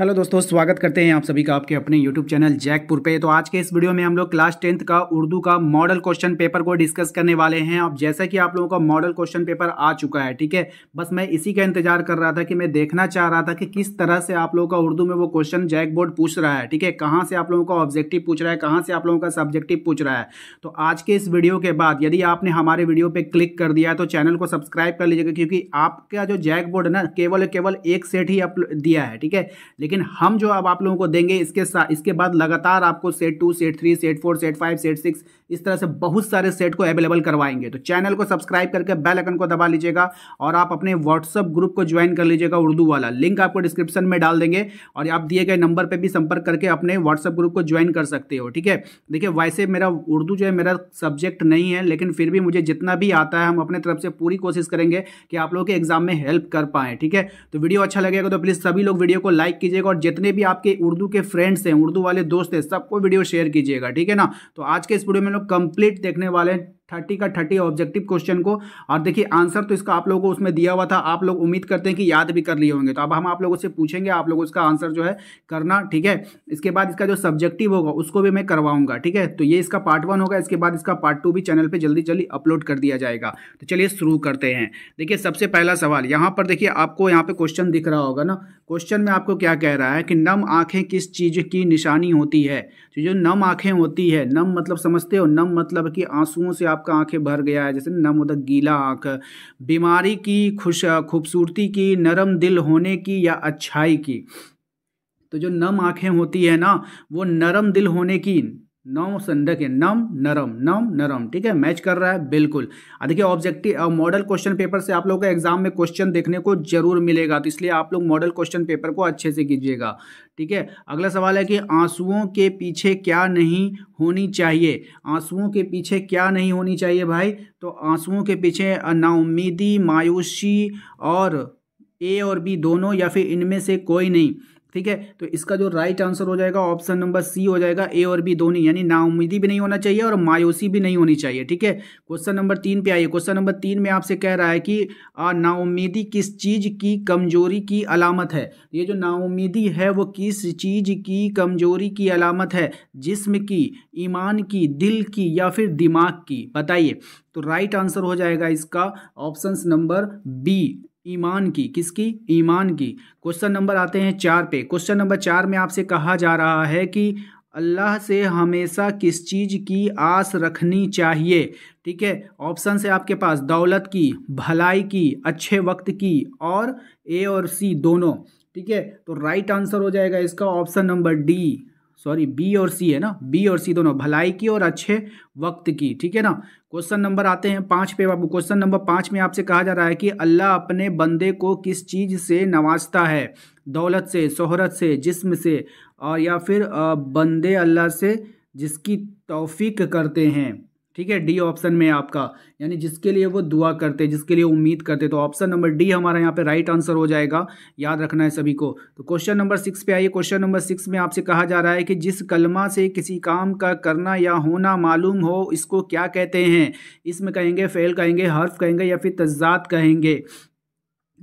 hello दोस्तों स्वागत करते हैं आप सभी का आपके अपने यूट्यूब चैनल जैकपुर पे तो आज के इस वीडियो में हम लोग क्लास टेंथ का उर्दू का मॉडल क्वेश्चन पेपर को डिस्कस करने वाले हैं अब जैसा कि आप लोगों का मॉडल क्वेश्चन पेपर आ चुका है ठीक है बस मैं इसी का इंतजार कर रहा था कि मैं देखना चाह रहा था कि किस तरह से आप लोगों का उर्दू में वो क्वेश्चन जैक बोर्ड पूछ रहा है ठीक है कहाँ से आप लोगों का ऑब्जेक्टिव पूछ रहा है कहाँ से आप लोगों का सब्जेक्टिव पूछ रहा है तो आज के इस वीडियो के बाद यदि आपने हमारे वीडियो पर क्लिक कर दिया है तो चैनल को सब्सक्राइब कर लीजिएगा क्योंकि आपका जो जैक बोर्ड है ना केवल केवल एक सेट ही दिया है ठीक है लेकिन हम जो अब आप लोगों को देंगे इसके साथ इसके बाद लगातार आपको set two set three set four set five set six इस तरह से बहुत सारे सेट को अवेलेबल करवाएंगे तो चैनल को सब्सक्राइब करके बेल आइकन को दबा लीजिएगा और आप अपने व्हाट्सअप ग्रुप को ज्वाइन कर लीजिएगा उर्दू वाला लिंक आपको डिस्क्रिप्शन में डाल देंगे और आप दिए गए नंबर पर भी संपर्क करके अपने व्हाट्सअप ग्रुप को ज्वाइन कर सकते हो ठीक है देखिए वैसे मेरा उर्दू जो है मेरा सब्जेक्ट नहीं है लेकिन फिर भी मुझे जितना भी आता है हम अपने तरफ से पूरी कोशिश करेंगे कि आप लोगों के एग्जाम में हेल्प कर पाएँ ठीक है तो वीडियो अच्छा लगेगा तो प्लीज़ सभी लोग वीडियो को लाइक कीजिएगा और जितने भी आपके उर्दू के फ्रेंड्स हैं उर्दू वाले दोस्त हैं सबको वीडियो शेयर कीजिएगा ठीक है ना तो आज के इस वीडियो में कंप्लीट देखने वाले हैं थर्टी का थर्टी ऑब्जेक्टिव क्वेश्चन को और देखिए आंसर तो इसका आप लोगों को उसमें दिया हुआ था आप लोग उम्मीद करते हैं कि याद भी कर लिए होंगे तो अब हम आप लोगों से पूछेंगे आप लोगों इसका आंसर जो है करना ठीक है इसके बाद इसका जो सब्जेक्टिव होगा उसको भी मैं करवाऊंगा ठीक है तो ये इसका पार्ट वन होगा इसके बाद इसका पार्ट टू भी चैनल पर जल्दी जल्दी अपलोड कर दिया जाएगा तो चलिए शुरू करते हैं देखिए सबसे पहला सवाल यहाँ पर देखिए आपको यहाँ पर क्वेश्चन दिख रहा होगा ना क्वेश्चन में आपको क्या कह रहा है कि नम आँखें किस चीज़ की निशानी होती है तो जो नम आँखें होती है नम मतलब समझते हो नम मतलब कि आंसुओं से आप आपका आंखें भर गया है जैसे नम उदक गीला आंख बीमारी की खुश खूबसूरती की नरम दिल होने की या अच्छाई की तो जो नम आंखें होती है ना वो नरम दिल होने की नम संडक है नम नरम नम नरम ठीक है मैच कर रहा है बिल्कुल देखिए ऑब्जेक्टिव मॉडल क्वेश्चन पेपर से आप लोगों को एग्जाम में क्वेश्चन देखने को जरूर मिलेगा तो इसलिए आप लोग मॉडल क्वेश्चन पेपर को अच्छे से कीजिएगा ठीक है अगला सवाल है कि आंसुओं के पीछे क्या नहीं होनी चाहिए आंसुओं के पीछे क्या नहीं होनी चाहिए भाई तो आंसुओं के पीछे नाउमीदी मायूसी और ए और बी दोनों या फिर इनमें से कोई नहीं ठीक है तो इसका जो राइट आंसर हो जाएगा ऑप्शन नंबर सी हो जाएगा ए और बी दोनों यानी नाउमीदी भी नहीं होना चाहिए और मायूसी भी नहीं होनी चाहिए ठीक है क्वेश्चन नंबर तीन पे आइए क्वेश्चन नंबर तीन में आपसे कह रहा है कि नाउमीदी किस चीज़ की कमजोरी की अलामत है ये जो नाउमीदी है वो किस चीज़ की कमजोरी की अलामत है जिसम की ईमान की दिल की या फिर दिमाग की बताइए तो राइट आंसर हो जाएगा इसका ऑप्शन नंबर बी ईमान की किसकी ईमान की क्वेश्चन नंबर आते हैं चार पे क्वेश्चन नंबर चार में आपसे कहा जा रहा है कि अल्लाह से हमेशा किस चीज़ की आस रखनी चाहिए ठीक है ऑप्शन से आपके पास दौलत की भलाई की अच्छे वक्त की और ए और सी दोनों ठीक है तो राइट आंसर हो जाएगा इसका option number D sorry B और सी है ना बी और सी दोनों भलाई की और अच्छे वक्त की ठीक है ना क्वेश्चन नंबर आते हैं पाँच पे बाबू क्वेश्चन नंबर पाँच में आपसे कहा जा रहा है कि अल्लाह अपने बंदे को किस चीज़ से नवाजता है दौलत से शहरत से जिस्म से और या फिर बंदे अल्लाह से जिसकी तौफीक करते हैं ठीक है डी ऑप्शन में आपका यानी जिसके लिए वो दुआ करते जिसके लिए उम्मीद करते तो ऑप्शन नंबर डी हमारा यहाँ पे राइट आंसर हो जाएगा याद रखना है सभी को तो क्वेश्चन नंबर सिक्स पे आइए क्वेश्चन नंबर सिक्स में आपसे कहा जा रहा है कि जिस कलमा से किसी काम का करना या होना मालूम हो इसको क्या कहते हैं इसमें कहेंगे फेल कहेंगे हर्फ कहेंगे या फिर तजात कहेंगे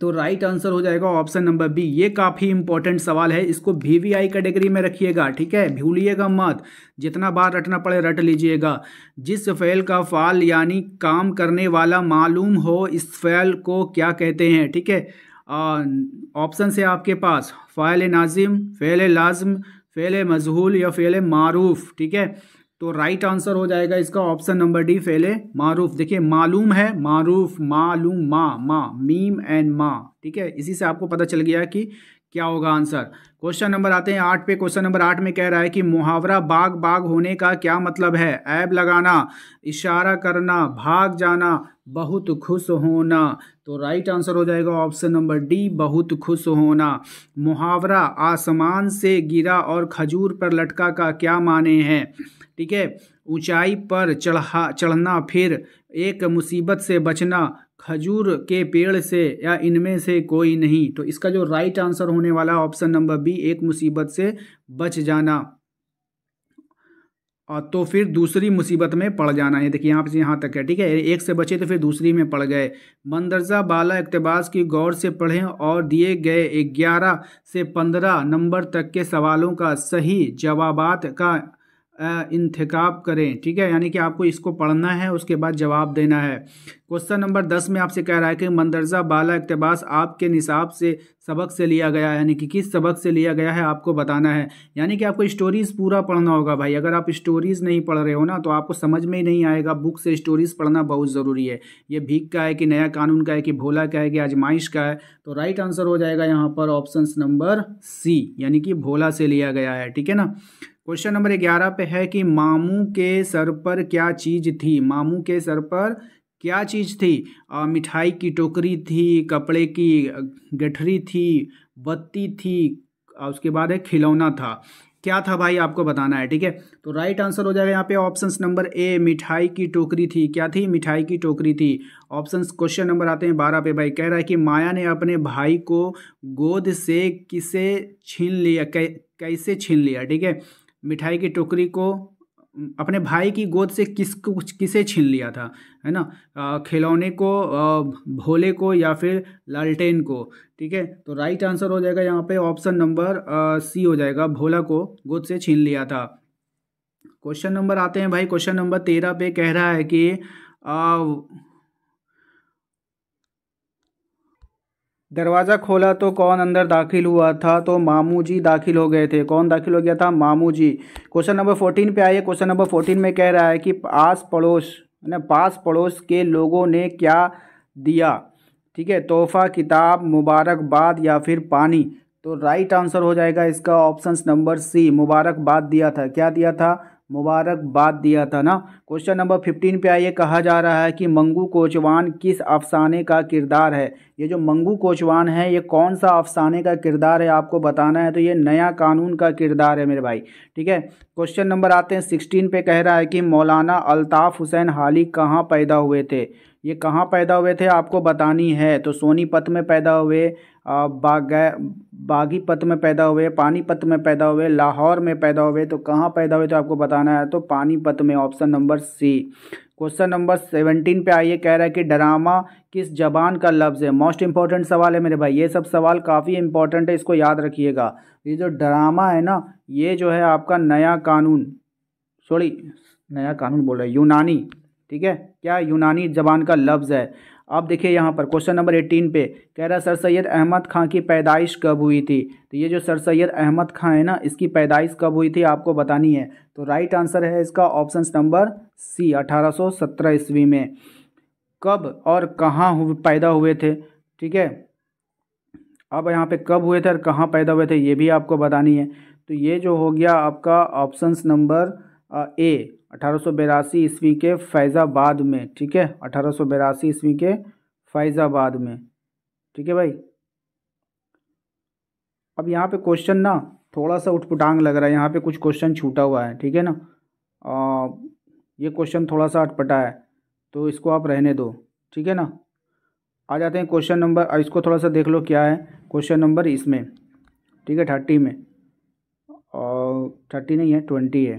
तो राइट आंसर हो जाएगा ऑप्शन नंबर बी ये काफ़ी इंपॉर्टेंट सवाल है इसको वी वी आई कैटेगरी में रखिएगा ठीक है भूलिएगा मत जितना बार रटना पड़े रट लीजिएगा जिस फ़ैल का फाल यानी काम करने वाला मालूम हो इस फ़ैल को क्या कहते हैं ठीक है ऑप्शन से आपके पास फ़ाइल नाजिम फ़ैल लाजम फ़ैल मजहूल या फ़ैल मारूफ ठीक है तो राइट आंसर हो जाएगा इसका ऑप्शन नंबर डी फेले मारूफ देखिए मालूम है मारूफ मालूम मा मा मीम एंड मा ठीक है इसी से आपको पता चल गया कि क्या होगा आंसर क्वेश्चन नंबर आते हैं आठ पे क्वेश्चन नंबर आठ में कह रहा है कि मुहावरा बाग बाग होने का क्या मतलब है ऐब लगाना इशारा करना भाग जाना बहुत खुश होना तो राइट आंसर हो जाएगा ऑप्शन नंबर डी बहुत खुश होना मुहावरा आसमान से गिरा और खजूर पर लटका का क्या माने हैं ठीक है ऊंचाई पर चढ़ा चढ़ना फिर एक मुसीबत से बचना खजूर के पेड़ से या इनमें से कोई नहीं तो इसका जो राइट आंसर होने वाला ऑप्शन नंबर बी एक मुसीबत से बच जाना और तो फिर दूसरी मुसीबत में पड़ जाना है देखिए यहाँ से यहाँ तक है ठीक है एक से बचे तो फिर दूसरी में पड़ गए मंदरजा बाला इकतबास की गौर से पढ़ें और दिए गए ग्यारह से पंद्रह नंबर तक के सवालों का सही जवाबात का इंतकाब करें ठीक है यानी कि आपको इसको पढ़ना है उसके बाद जवाब देना है क्वेश्चन नंबर दस में आपसे कह रहा है कि मंदरजा बाला इकतबास आपके निसाब से सबक से लिया गया है यानी कि किस सबक से लिया गया है आपको बताना है यानी कि आपको स्टोरीज़ पूरा पढ़ना होगा भाई अगर आप स्टोरीज़ नहीं पढ़ रहे हो ना तो आपको समझ में ही नहीं आएगा बुक से स्टोरीज़ पढ़ना बहुत ज़रूरी है ये भीख का है कि नया कानून का है कि भोला का है कि आजमाइश का है तो राइट आंसर हो जाएगा यहाँ पर ऑप्शन नंबर सी यानी कि भोला से लिया गया है ठीक है ना क्वेश्चन नंबर ग्यारह पे है कि मामू के सर पर क्या चीज़ थी मामू के सर पर क्या चीज़ थी मिठाई की टोकरी थी कपड़े की गठरी थी बत्ती थी उसके बाद है खिलौना था क्या था भाई आपको बताना है ठीक है तो राइट आंसर हो जाएगा यहाँ पे ऑप्शन नंबर ए मिठाई की टोकरी थी क्या थी मिठाई की टोकरी थी ऑप्शन क्वेश्चन नंबर आते हैं बारह पे भाई कह रहा है कि माया ने अपने भाई को गोद से किसे छीन लिया कै, कैसे छीन लिया ठीक है मिठाई की टोकरी को अपने भाई की गोद से किस कुछ किसे छीन लिया था है ना खिलौने को भोले को या फिर लालटेन को ठीक है तो राइट आंसर हो जाएगा यहाँ पे ऑप्शन नंबर सी हो जाएगा भोला को गोद से छीन लिया था क्वेश्चन नंबर आते हैं भाई क्वेश्चन नंबर तेरह पे कह रहा है कि आ, दरवाज़ा खोला तो कौन अंदर दाखिल हुआ था तो मामू जी दाखिल हो गए थे कौन दाखिल हो गया था मामू जी क्वेश्चन नंबर फोर्टीन पे आइए क्वेश्चन नंबर फोर्टीन में कह रहा है कि आस पड़ोस ना पास पड़ोस के लोगों ने क्या दिया ठीक है तोहफा किताब मुबारकबाद या फिर पानी तो राइट आंसर हो जाएगा इसका ऑप्शन नंबर सी मुबारकबाद दिया था क्या दिया था मुबारकबाद दिया था ना क्वेश्चन नंबर फिफ्टीन पे आइए कहा जा रहा है कि मंगू कोचवान किस अफसाने का किरदार है ये जो मंगू कोचवान है ये कौन सा अफसाने का किरदार है आपको बताना है तो ये नया कानून का किरदार है मेरे भाई ठीक है क्वेश्चन नंबर आते हैं सिक्सटीन पे कह रहा है कि मौलाना अल्ताफ़ हुसैन हाली कहाँ पैदा हुए थे ये कहाँ पैदा हुए थे आपको बतानी है तो सोनीपत में पैदा हुए बागै बागीपत में पैदा हुए पानीपत में पैदा हुए लाहौर में पैदा हुए तो कहाँ पैदा हुए तो आपको बताना है तो पानीपत में option number C question number seventeen पे आइए कह रहा है कि ड्रामा किस जबान का लफ्ज़ है मोस्ट इंपॉर्टेंट सवाल है मेरे भाई ये सब सवाल काफ़ी इंपॉर्टेंट है इसको याद रखिएगा ये जो ड्रामा है ना ये जो है आपका नया कानून सॉरी नया कानून बोल रहा है यूनानी ठीक है क्या यूनानी जबान का लफ्ज़ है आप देखिए यहाँ पर क्वेश्चन नंबर एटीन पे कह रहा है सर सैयद अहमद खां की पैदाइश कब हुई थी तो ये जो सर सैयद अहमद खां है ना इसकी पैदाइश कब हुई थी आपको बतानी है तो राइट आंसर है इसका ऑप्शन नंबर सी 1817 ईस्वी में कब और कहाँ पैदा हुए थे ठीक है अब यहाँ पे कब हुए थे और कहाँ पैदा हुए थे ये भी आपको बतानी है तो ये जो हो गया आपका ऑप्शन नंबर ए अठारह ईस्वी के फैज़ाबाद में ठीक है अठारह ईस्वी के फैज़ाबाद में ठीक है भाई अब यहाँ पे क्वेश्चन ना थोड़ा सा उठपुटांग लग रहा है यहाँ पे कुछ क्वेश्चन छूटा हुआ है ठीक है ना आ, ये क्वेश्चन थोड़ा सा अटपटा है तो इसको आप रहने दो ठीक है ना आ जाते हैं क्वेश्चन नंबर इसको थोड़ा सा देख लो क्या है क्वेश्चन नंबर इसमें ठीक है थर्टी में और थर्टी नहीं है ट्वेंटी है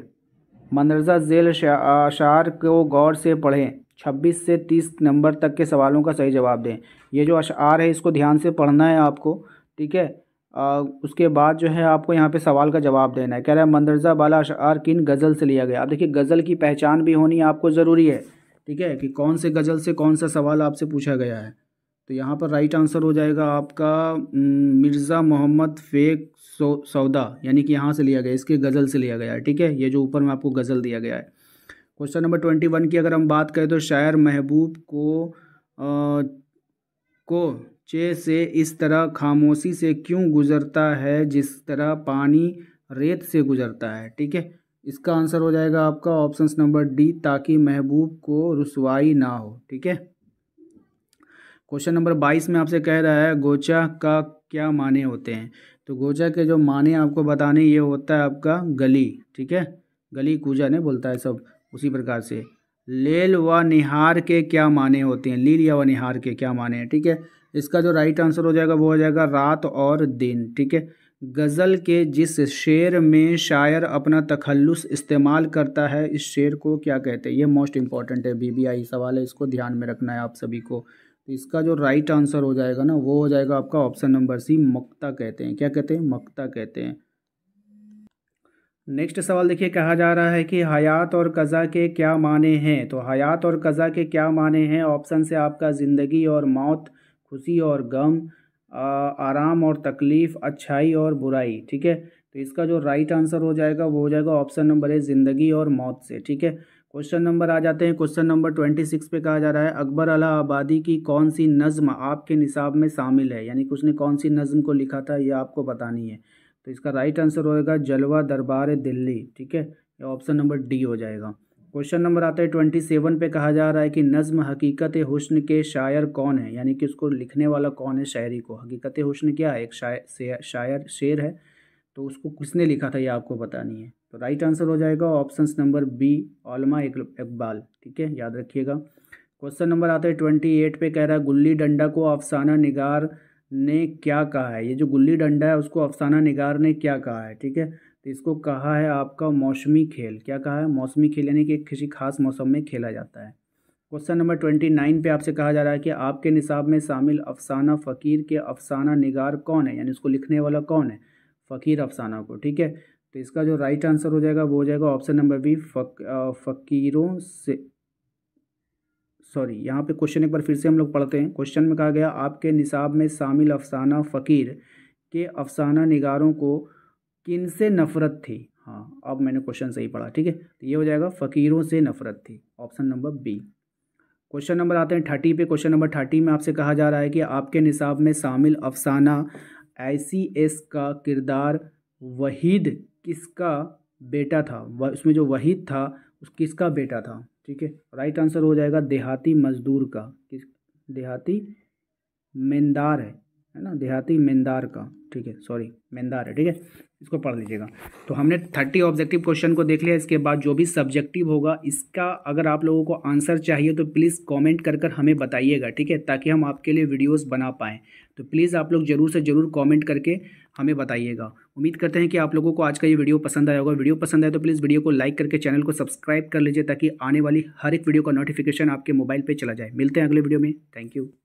मंदरजा झेल अशार को गौर से पढ़ें छब्बीस से तीस नंबर तक के सवालों का सही जवाब दें ये जो अशार है इसको ध्यान से पढ़ना है आपको ठीक है आ, उसके बाद जो है आपको यहाँ पे सवाल का जवाब देना है कह रहा है मंदरजा बाला अशार किन गज़ल से लिया गया अब देखिए गज़ल की पहचान भी होनी आपको ज़रूरी है ठीक है कि कौन से गज़ल से कौन सा सवाल आपसे पूछा गया है तो यहाँ पर राइट आंसर हो जाएगा आपका मिर्ज़ा मोहम्मद फेक सौ सौदा यानी कि यहाँ से लिया गया इसके गज़ल से लिया गया है ठीक है ये जो ऊपर में आपको गज़ल दिया गया है क्वेश्चन नंबर ट्वेंटी वन की अगर हम बात करें तो शायर महबूब को आ, को चे से इस तरह खामोशी से क्यों गुज़रता है जिस तरह पानी रेत से गुज़रता है ठीक है इसका आंसर हो जाएगा आपका ऑप्शन नंबर डी ताकि महबूब को रसवाई ना हो ठीक है क्वेश्चन नंबर बाईस में आपसे कह रहा है गोचा का क्या माने होते हैं तो गोचा के जो माने आपको बताने ये होता है आपका गली ठीक है गली कूजा ने बोलता है सब उसी प्रकार से लेल व निहार के क्या माने होते हैं लील या व निहार के क्या माने हैं ठीक है इसका जो राइट आंसर हो जाएगा वो हो जाएगा रात और दिन ठीक है गज़ल के जिस शेर में शायर अपना तखल्लुस इस्तेमाल करता है इस शेर को क्या कहते हैं ये मोस्ट इंपॉर्टेंट है बीबीआई सवाल है इसको ध्यान में रखना है आप सभी को तो इसका जो राइट आंसर हो जाएगा ना वो हो जाएगा आपका ऑप्शन नंबर सी मक्ता कहते हैं क्या कहते हैं मक्ता कहते हैं नेक्स्ट सवाल देखिए कहा जा रहा है कि हयात और कज़ा के क्या माने हैं तो हयात और कज़ा के क्या माने हैं ऑप्शन से आपका ज़िंदगी और मौत खुशी और गम आराम और तकलीफ़ अच्छाई और बुराई ठीक है तो इसका जो राइट आंसर हो जाएगा वो हो जाएगा ऑप्शन नंबर ए ज़िंदगी और मौत से ठीक है क्वेश्चन नंबर आ जाते हैं क्वेश्चन नंबर ट्वेंटी सिक्स पे कहा जा रहा है अकबर अला आबादी की कौन सी नज़म आपके निसाब में शामिल है यानी कि उसने कौन सी नज़म को लिखा था ये आपको बतानी है तो इसका राइट आंसर होएगा जलवा दरबार दिल्ली ठीक है ये ऑप्शन नंबर डी हो जाएगा क्वेश्चन नंबर आता है ट्वेंटी सेवन पे कहा जा रहा है कि नज़म हकीकत हुस्न के शायर कौन है यानी कि उसको लिखने वाला कौन है शायरी को हकीकत हुस्न क्या है एक शायर शायर शेर है तो उसको किसने लिखा था ये आपको बतानी है तो राइट आंसर हो जाएगा option number B Allama Iqbal ठीक है याद रखिएगा क्वेश्चन नंबर आता है ट्वेंटी एट पे कह रहा है गुल्ली डंडा को अफसाना निगार ने क्या कहा है ये जो गुल्ली डंडा है उसको अफसाना निगार ने क्या कहा है ठीक है तो इसको कहा है आपका मौसमी खेल क्या कहा है मौसमी खेल यानी कि किसी खास मौसम में खेला जाता है क्वेश्चन नंबर ट्वेंटी नाइन पे आपसे कहा जा रहा है कि आपके निसाब में शामिल अफसाना फ़कीर के अफसाना निगार कौन है यानी उसको लिखने वाला कौन है फ़कीर अफसाना को ठीक है तो इसका जो राइट आंसर हो जाएगा वो हो जाएगा ऑप्शन नंबर बी फक फकीरों से सॉरी यहाँ पे क्वेश्चन एक बार फिर से हम लोग पढ़ते हैं क्वेश्चन में कहा गया आपके निसाब में शामिल अफसाना फ़कीर के अफसाना निगारों को किन से नफ़रत थी हाँ अब मैंने क्वेश्चन सही पढ़ा ठीक है तो ये हो जाएगा फ़कीरों से नफ़रत थी option number B question number आते हैं थर्टी पे क्वेश्चन नंबर थर्टी में आपसे कहा जा रहा है कि आपके निसाब में शामिल अफसाना आई का किरदार वहीद किसका बेटा था उसमें जो वहीद था उस किसका बेटा था ठीक है राइट आंसर हो जाएगा देहाती मजदूर का किस देहाती मेंदार है है ना देहाती मेंदार का ठीक है सॉरी मेंदार है ठीक है इसको पढ़ लीजिएगा तो हमने थर्टी ऑब्जेक्टिव क्वेश्चन को देख लिया इसके बाद जो भी सब्जेक्टिव होगा इसका अगर आप लोगों को आंसर चाहिए तो प्लीज़ कमेंट कर कर हमें बताइएगा ठीक है ताकि हम आपके लिए वीडियोस बना पाएँ तो प्लीज़ आप लोग ज़रूर से ज़रूर कमेंट करके हमें बताइएगा उम्मीद करते हैं कि आप लोगों को आज का ये वीडियो पसंद आया होगा वीडियो पसंद आया तो प्लीज़ वीडियो को लाइक करके चैनल को सब्सक्राइब कर लीजिए ताकि आने वाली हर एक वीडियो का नोटिफिकेशन आपके मोबाइल पर चला जाए मिलते हैं अगले वीडियो में थैंक यू